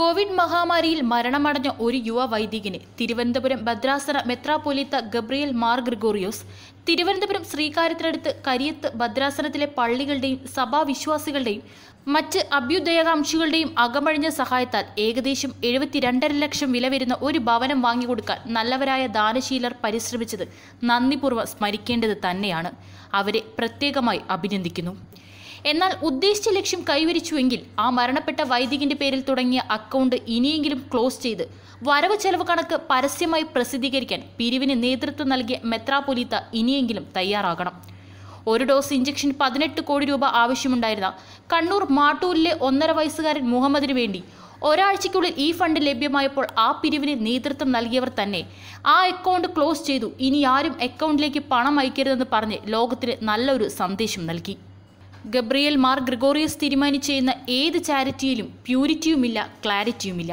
Covid മഹാമാരിയിൽ മരണമടഞ്ഞ ഒരു യുവ വൈദികനെ തിരുവനന്തപുരം ഭദ്രാസന മെത്രാപൊലീത്ത ഗബ്രിയേൽ മാർ ഗ്രിഗോറിയോസ് തിരുവനന്തപുരം ശ്രീകാര്യത്തിനടുത്ത് കരിയത്ത് ഭദ്രാസനത്തിലെ പള്ളികളുടെയും സഭാവിശ്വാസികളുടെയും മറ്റ് അഭ്യുദയകാംക്ഷികളുടെയും അകമഴിഞ്ഞ സഹായത്താൽ ഏകദേശം എഴുപത്തിരണ്ടര ലക്ഷം വില വരുന്ന ഒരു ഭവനം വാങ്ങിക്കൊടുക്കാൻ നല്ലവരായ ദാനശീലർ പരിശ്രമിച്ചത് നന്ദിപൂർവ്വം സ്മരിക്കേണ്ടത് തന്നെയാണ് അവരെ പ്രത്യേകമായി അഭിനന്ദിക്കുന്നു എന്നാൽ ഉദ്ദേശിച്ച ലക്ഷ്യം കൈവരിച്ചുവെങ്കിൽ ആ മരണപ്പെട്ട വൈദികന്റെ പേരിൽ തുടങ്ങിയ അക്കൗണ്ട് ഇനിയെങ്കിലും ക്ലോസ് ചെയ്ത് വരവ് ചെലവ് കണക്ക് പരസ്യമായി പ്രസിദ്ധീകരിക്കാൻ പിരിവിന് നേതൃത്വം നൽകിയ മെത്രാപൊലീത്ത ഇനിയെങ്കിലും തയ്യാറാകണം ഒരു ഡോസ് ഇഞ്ചക്ഷൻ പതിനെട്ട് കോടി രൂപ ആവശ്യമുണ്ടായിരുന്ന കണ്ണൂർ മാട്ടൂരിലെ ഒന്നര വയസ്സുകാരൻ മുഹമ്മദിനു വേണ്ടി ഒരാഴ്ചയ്ക്കുള്ളിൽ ഈ ഫണ്ട് ലഭ്യമായപ്പോൾ ആ പിരിവിന് നേതൃത്വം നൽകിയവർ തന്നെ ആ അക്കൗണ്ട് ക്ലോസ് ചെയ്തു ഇനി ആരും അക്കൗണ്ടിലേക്ക് പണം അയക്കരുതെന്ന് പറഞ്ഞ് ലോകത്തിന് നല്ലൊരു സന്ദേശം നൽകി ഗബ്രിയേൽ മാർ ഗ്രിഗോറിയസ് തീരുമാനിച്ചെന്ന ഏത് ചാരിറ്റിയിലും പ്യൂരിറ്റിയുമില്ല ക്ലാരിറ്റിയുമില്ല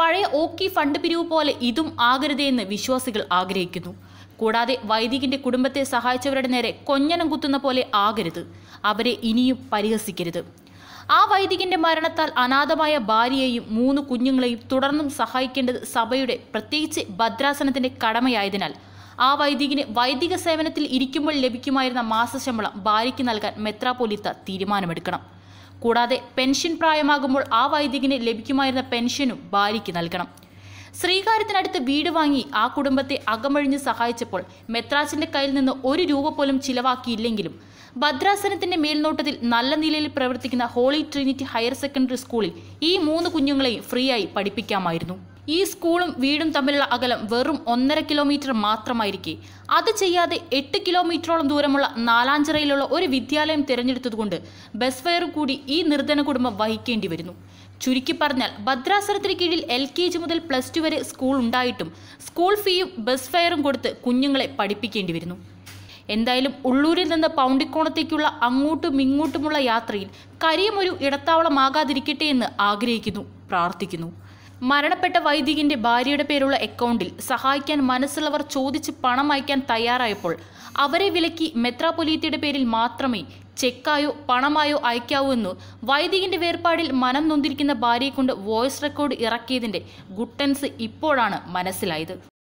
പഴയ ഓക്കി ഫണ്ട് പിരിവ് പോലെ ഇതും ആകരുതെന്ന് വിശ്വാസികൾ ആഗ്രഹിക്കുന്നു കൂടാതെ വൈദികന്റെ കുടുംബത്തെ സഹായിച്ചവരുടെ നേരെ കൊഞ്ഞനം കുത്തുന്ന പോലെ ആകരുത് അവരെ ഇനിയും പരിഹസിക്കരുത് ആ വൈദികന്റെ മരണത്താൽ അനാഥമായ ഭാര്യയെയും മൂന്ന് കുഞ്ഞുങ്ങളെയും തുടർന്നും സഹായിക്കേണ്ടത് സഭയുടെ പ്രത്യേകിച്ച് ഭദ്രാസനത്തിന്റെ കടമയായതിനാൽ ആ വൈദികന് വൈദിക സേവനത്തിൽ ഇരിക്കുമ്പോൾ ലഭിക്കുമായിരുന്ന മാസശമ്പളം ഭാര്യയ്ക്ക് നൽകാൻ മെത്രാപോലിത്ത തീരുമാനമെടുക്കണം കൂടാതെ പെൻഷൻ പ്രായമാകുമ്പോൾ ആ വൈദികന് ലഭിക്കുമായിരുന്ന പെൻഷനും ഭാര്യയ്ക്ക് നൽകണം ശ്രീകാര്യത്തിനടുത്ത് വീട് വാങ്ങി ആ കുടുംബത്തെ അകമഴിഞ്ഞ് സഹായിച്ചപ്പോൾ മെത്രാസിന്റെ കയ്യിൽ നിന്ന് ഒരു രൂപ പോലും ചിലവാക്കിയില്ലെങ്കിലും ഭദ്രാസനത്തിന്റെ മേൽനോട്ടത്തിൽ നല്ല നിലയിൽ പ്രവർത്തിക്കുന്ന ഹോളി ട്രിനിറ്റി ഹയർ സെക്കൻഡറി സ്കൂളിൽ ഈ മൂന്ന് കുഞ്ഞുങ്ങളെയും ഫ്രീയായി പഠിപ്പിക്കാമായിരുന്നു ഈ സ്കൂളും വീടും തമ്മിലുള്ള അകലം വെറും ഒന്നര കിലോമീറ്റർ മാത്രമായിരിക്കെ അത് ചെയ്യാതെ എട്ട് കിലോമീറ്ററോളം ദൂരമുള്ള നാലാഞ്ചിറയിലുള്ള ഒരു വിദ്യാലയം തിരഞ്ഞെടുത്തതുകൊണ്ട് ബസ് ഫെയർ കൂടി ഈ നിർധന കുടുംബം വഹിക്കേണ്ടി വരുന്നു ചുരുക്കി പറഞ്ഞാൽ ഭദ്രാസനത്തിന് കീഴിൽ എൽ കെ ജി മുതൽ പ്ലസ് ടു വരെ സ്കൂൾ ഉണ്ടായിട്ടും സ്കൂൾ ഫീയും ബസ് ഫെയറും കൊടുത്ത് കുഞ്ഞുങ്ങളെ പഠിപ്പിക്കേണ്ടി വരുന്നു എന്തായാലും ഉള്ളൂരിൽ നിന്ന് പൗണ്ടിക്കോണത്തേക്കുള്ള അങ്ങോട്ടും ഇങ്ങോട്ടുമുള്ള യാത്രയിൽ കരിയമൊരു ഇടത്താവളമാകാതിരിക്കട്ടെ എന്ന് ആഗ്രഹിക്കുന്നു പ്രാർത്ഥിക്കുന്നു മരണപ്പെട്ട വൈദികന്റെ ഭാര്യയുടെ പേരുള്ള അക്കൗണ്ടിൽ സഹായിക്കാൻ മനസ്സുള്ളവർ ചോദിച്ച് പണം അയക്കാൻ തയ്യാറായപ്പോൾ അവരെ വിലക്കി മെത്രാപൊലീത്തയുടെ പേരിൽ മാത്രമേ ചെക്കായോ പണമായോ അയക്കാവൂ എന്ന് വൈദികന്റെ വേർപാടിൽ മനം നൊന്തിരിക്കുന്ന കൊണ്ട് വോയിസ് റെക്കോർഡ് ഇറക്കിയതിന്റെ ഗുട്ടൻസ് ഇപ്പോഴാണ് മനസ്സിലായത്